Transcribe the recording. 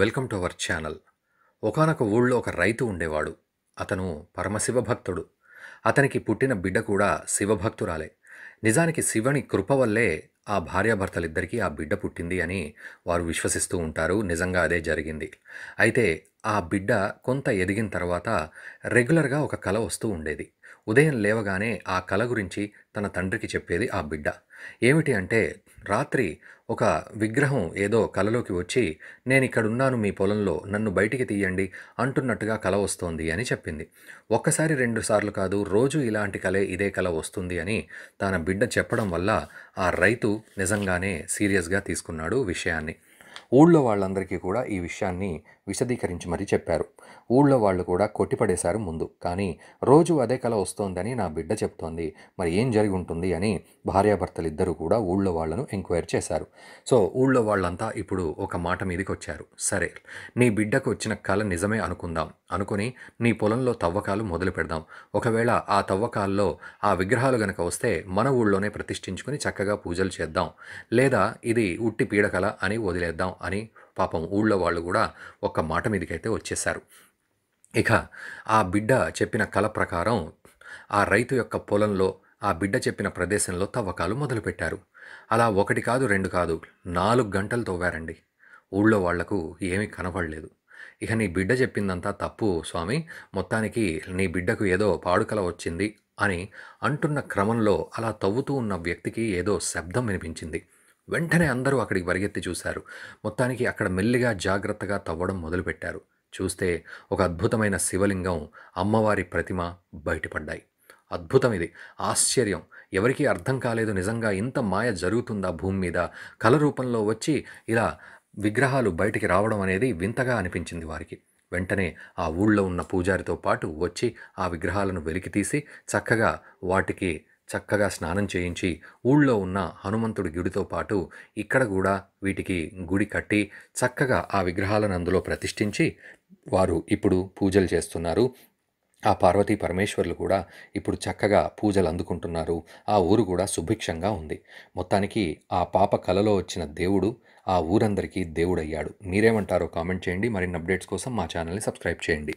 welcome to our channel ఒకనొక ఊళ్ళో ఒక రైతు ఉండేవాడు అతను పరమశివ భక్తుడు అతనికి పుట్టిన బిడ్డ కూడా శివభక్తురాలే నిజానికి శివుని కృప వల్లే ఆ భార్యాభర్తలిద్దరికీ ఆ బిడ్డ పుట్టింది అని వారు విశ్వసిస్తూ ఉంటారు నిజంగా అదే జరిగింది అయితే ఆ బిడ్డ కొంత ఎదిగిన తర్వాత రెగ్యులర్గా ఒక కల వస్తూ ఉండేది ఉదయం లేవగానే ఆ కల గురించి తన తండ్రికి చెప్పేది ఆ బిడ్డ ఏమిటి అంటే రాత్రి ఒక విగ్రహం ఏదో కలలోకి వచ్చి నేను ఇక్కడున్నాను మీ పొలంలో నన్ను బయటికి తీయండి అంటున్నట్టుగా కల వస్తోంది అని చెప్పింది ఒక్కసారి రెండుసార్లు కాదు రోజు ఇలాంటి కలే ఇదే కల వస్తుంది అని తన బిడ్డ చెప్పడం వల్ల ఆ రైతు నిజంగానే సీరియస్గా తీసుకున్నాడు విషయాన్ని ఊళ్ళో వాళ్ళందరికీ కూడా ఈ విషయాన్ని విశదీకరించి మరీ చెప్పారు ఊళ్ళో వాళ్ళు కూడా కొట్టిపడేశారు ముందు కానీ రోజు అదే కళ వస్తోందని నా బిడ్డ చెప్తోంది మరి ఏం జరిగి ఉంటుంది అని భార్యాభర్తలిద్దరూ కూడా ఊళ్ళో వాళ్లను ఎంక్వైరీ చేశారు సో ఊళ్ళో వాళ్ళంతా ఇప్పుడు ఒక మాట మీదకి వచ్చారు సరే నీ బిడ్డకు వచ్చిన కళ నిజమే అనుకుందాం అనుకుని నీ పొలంలో తవ్వకాలు మొదలు పెడదాం ఒకవేళ ఆ తవ్వకాల్లో ఆ విగ్రహాలు గనక వస్తే మన ఊళ్ళోనే ప్రతిష్ఠించుకుని చక్కగా పూజలు చేద్దాం లేదా ఇది ఉట్టి పీడకల అని వదిలేద్దాం అని పాపం ఊళ్ళో వాళ్ళు కూడా ఒక్క మాట మీదకైతే వచ్చేశారు ఇక ఆ బిడ్డ చెప్పిన కళ ప్రకారం ఆ రైతు యొక్క పొలంలో ఆ బిడ్డ చెప్పిన ప్రదేశంలో తవ్వకాలు మొదలుపెట్టారు అలా ఒకటి కాదు రెండు కాదు నాలుగు గంటలు తవ్వారండి ఊళ్ళో వాళ్లకు ఏమీ కనబడలేదు ఇక నీ బిడ్డ చెప్పిందంతా తప్పు స్వామి మొత్తానికి నీ బిడ్డకు ఏదో పాడుకల వచ్చింది అని అంటున్న క్రమంలో అలా తవ్వుతూ ఉన్న వ్యక్తికి ఏదో శబ్దం వినిపించింది వెంటనే అందరూ అక్కడికి పరిగెత్తి చూశారు మొత్తానికి అక్కడ మెల్లిగా జాగ్రత్తగా తవ్వడం మొదలుపెట్టారు చూస్తే ఒక అద్భుతమైన శివలింగం అమ్మవారి ప్రతిమ బయటపడ్డాయి అద్భుతం ఇది ఆశ్చర్యం ఎవరికీ అర్థం కాలేదు నిజంగా ఇంత మాయ జరుగుతుందా భూమి మీద కళ రూపంలో వచ్చి ఇలా విగ్రహాలు బయటికి రావడం అనేది వింతగా అనిపించింది వారికి వెంటనే ఆ ఊళ్ళో ఉన్న పూజారితో పాటు వచ్చి ఆ విగ్రహాలను వెలికితీసి చక్కగా వాటికి చక్కగా స్నానం చేయించి ఊళ్ళో ఉన్న హనుమంతుడి గుడితో పాటు ఇక్కడ కూడా వీటికి గుడి కట్టి చక్కగా ఆ విగ్రహాలను అందులో ప్రతిష్ఠించి వారు ఇప్పుడు పూజలు చేస్తున్నారు ఆ పార్వతీ పరమేశ్వర్లు కూడా ఇప్పుడు చక్కగా పూజలు అందుకుంటున్నారు ఆ ఊరు కూడా సుభిక్షంగా ఉంది మొత్తానికి ఆ పాప కలలో వచ్చిన దేవుడు ఆ ఊరందరికీ దేవుడయ్యాడు మీరేమంటారో కామెంట్ చేయండి మరిన్ని అప్డేట్స్ కోసం మా ఛానల్ని సబ్స్క్రైబ్ చేయండి